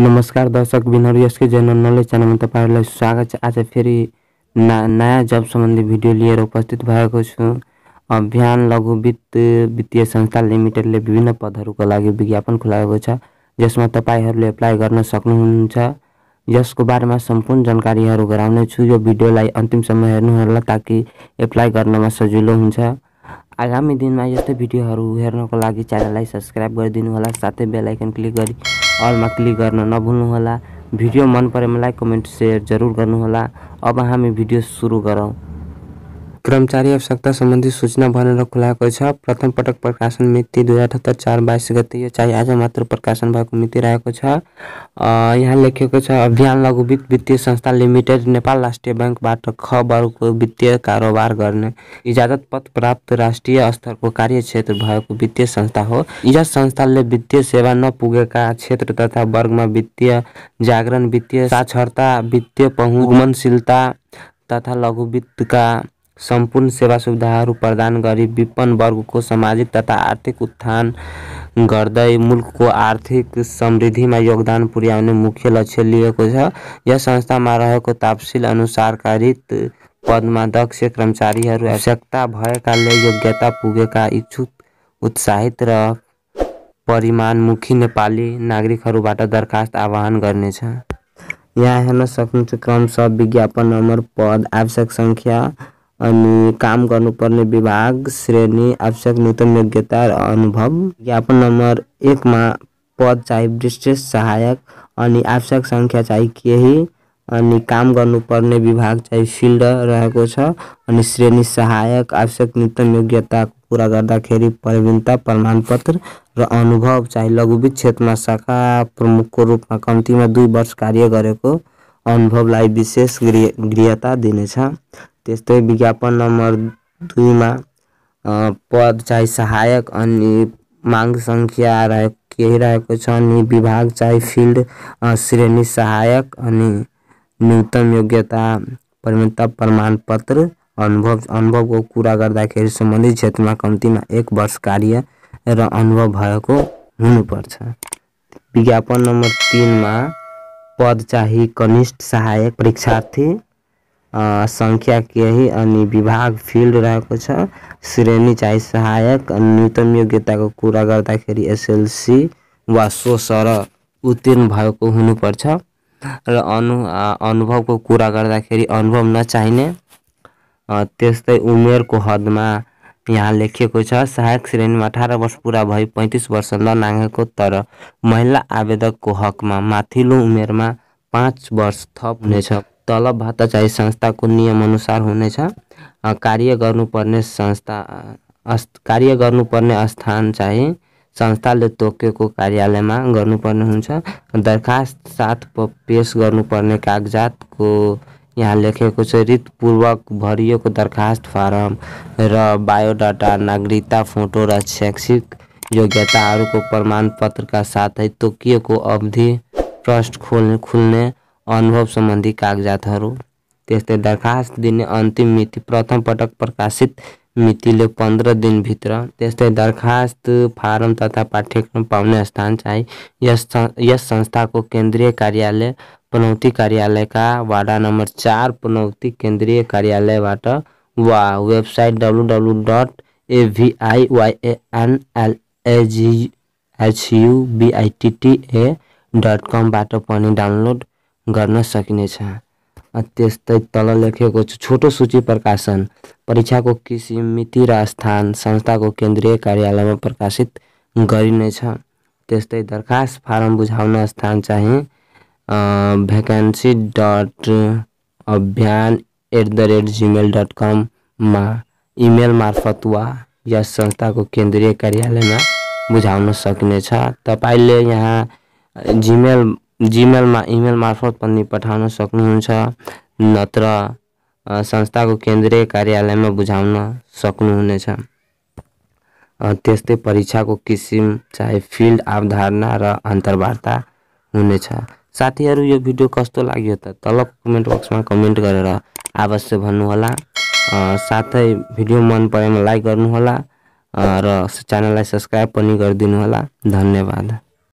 नमस्कार दर्शक बिनहरू यसकै जेनरल नलेज च्यानलमा तपाईँहरूलाई स्वागत छ आज फेरि ना नयाँ जब सम्बन्धी भिडियो लिएर उपस्थित भएको छु अभियान लघु वित्त वित्तीय संस्था लिमिटेडले विभिन्न पदहरूको लागि विज्ञापन खुलाएको छ जसमा तपाईँहरूले एप्लाई गर्न सक्नुहुन्छ यसको बारेमा सम्पूर्ण जानकारीहरू गराउनेछु यो भिडियोलाई अन्तिमसम्म हेर्नुहोला ताकि एप्लाई गर्नमा सजिलो हुन्छ आगामी दिनमा यस्तै भिडियोहरू हेर्नको लागि च्यानललाई सब्सक्राइब गरिदिनु होला साथै बेलायकन क्लिक गरी अलमा क्लिक गर्न नभुल्नुहोला भिडियो मन परेमा लाइक कमेन्ट सेयर जरुर गर्नुहोला अब हामी भिडियो सुरु गरौँ कर्मचारी आवश्यकता संबंधी सूचना ભરેલો ખુલાएको छ प्रथम पटक प्रकाशन मिति दुई हजार अठहत्तर चार बाइस गते यो चाहिँ आज मात्र प्रकाशन भएको मिति रहेको छ यहाँ लेखिएको छ अभियान लघुवित वित्तीय संस्था लिमिटेड नेपाल राष्ट्रिय ब्याङ्कबाट ख वर्गको वित्तीय कारोबार गर्ने इजाजत पत्र प्राप्त राष्ट्रिय स्तरको कार्यक्षेत्र भएको वित्तीय संस्था हो यस संस्थाले वित्तीय सेवा नपुगेका क्षेत्र तथा वर्गमा वित्तीय जागरण वित्तीय साक्षरता वित्तीय पहुँचमनशीलता तथा लघु वित्तका सम्पूर्ण सेवा सुविधाहरू प्रदान गरी विपन्न वर्गको सामाजिक तथा आर्थिक उत्थान गर्दै मुलुकको आर्थिक समृद्धिमा योगदान पुर्याउने मुख्य लक्ष्य लिएको छ यस संस्थामा रहेको तापसिल अनुसार कारित पदमा दक्ष कर्मचारीहरू आवश्यकता भएकाले योग्यता पुगेका इच्छुक उत्साहित र परिमाणमुखी नेपाली नागरिकहरूबाट दरखास्त आह्वान गर्नेछ यहाँ हेर्न सक्नुहुन्छ क्रमशः विज्ञापन नम्बर पद आवश्यक सङ्ख्या अनि काम गर्नुपर्ने विभाग श्रेणी आवश्यक नूतन योग्यता र अनुभव ज्ञापन नम्बर एकमा पद चाहे विशेष सहायक अनि आवश्यक सङ्ख्या चाहिँ केही अनि काम गर्नुपर्ने विभाग चाहिँ फिल्ड रहेको छ अनि श्रेणी सहायक आवश्यक नूतन योग्यता पुरा गर्दाखेरि प्रवीणता प्रमाणपत्र र अनुभव चाहिँ लघुवित क्षेत्रमा शाखा प्रमुखको रूपमा कम्तीमा दुई वर्ष कार्य गरेको अनुभवलाई विशेष गृह गृहता दिनेछ त्यस्तै विज्ञापन नम्बर दुईमा पद चाहिँ सहायक अनि माग सङ्ख्या रहेको केही रहेको छ अनि विभाग चाहिँ फिल्ड श्रेणी सहायक अनि न्यूनतम योग्यता परिणता प्रमाणपत्र अनुभव अनुभवको कुरा गर्दाखेरि सम्बन्धित क्षेत्रमा कम्तीमा एक वर्ष कार्य र अनुभव भएको हुनुपर्छ विज्ञापन नम्बर तिनमा पद चाहिँ कनिष्ठ सहायक परीक्षार्थी केही अनि विभाग फिल्ड रहेको छ श्रेणी चाहिँ सहायक अनि न्यूनतम योग्यताको कुरा गर्दाखेरि एसएलसी वा सो सर उत्तीर्ण भएको हुनुपर्छ र अनु अनुभवको कुरा गर्दाखेरि अनुभव नचाहिने त्यस्तै उमेरको हदमा यहाँ लेखिएको छ सहायक श्रेणीमा अठार वर्ष पुरा भई पैँतिस वर्ष नलागेको तर महिला आवेदकको हकमा माथिल्लो उमेरमा पाँच वर्ष थप हुनेछ तलब भत्ता चाहिँ संस्थाको नियमअनुसार हुनेछ कार्य गर्नुपर्ने संस्था कार्य गर्नुपर्ने स्थान चाहिँ संस्थाले तोकेको कार्यालयमा गर्नुपर्ने हुन्छ दरखास्त साथ पेस गर्नुपर्ने कागजातको यहाँ लेखेको छ रितपूर्वक भरिएको दरखास्त फारम र बायोडाटा नागरिकता फोटो र शैक्षिक योग्यताहरूको प्रमाणपत्रका साथै तोकिएको अवधि ट्रस्ट खोल्ने खुल्ने अनुभव सम्बन्धी कागजातहरू त्यस्तै दरखास्त दिने अन्तिम मिति प्रथम पटक प्रकाशित मितिले पन्ध्र दिनभित्र त्यस्तै दरखास्त फारम तथा पाठ्यक्रम पाउने स्थान चाहिँ यस यस संस्थाको केन्द्रीय कार्यालय पनौती कार्यालयका वाडा नम्बर चार पनौती केन्द्रीय कार्यालयबाट वा वेबसाइट डब्लु डब्लु डट एभिआइवाइएनएलएजिएचयुबिआइटिटिए डट कमबाट पनि डाउनलोड गर्न सकिनेछ त्यस्तै तल लेखिएको छोटो सूची प्रकाशन परीक्षाको किसिम मिति र स्थान संस्थाको केन्द्रीय कार्यालयमा प्रकाशित गरिनेछ त्यस्तै दरखास्त फारम बुझाउन स्थान चाहिँ भ्याकेन्सी डट अभियान at the rate Gmail dot कममा इमेल मार्फत वा यस संस्थाको केन्द्रीय कार्यालयमा बुझाउन सकिनेछ तपाईँले यहाँ जिमेल जिमेलमा इमेल मार्फत पनि पठाउन सक्नुहुन्छ नत्र संस्थाको केन्द्रीय कार्यालयमा बुझाउन सक्नुहुनेछ त्यस्तै परीक्षाको किसिम चाहे फिल्ड अवधारणा र अन्तर्वार्ता हुनेछ साथीहरू यो भिडियो कस्तो लाग्यो त तल कमेन्ट बक्समा कमेन्ट गरेर अवश्य भन्नुहोला साथै भिडियो मन परेमा लाइक गर्नुहोला र च्यानललाई सब्सक्राइब पनि गरिदिनु होला धन्यवाद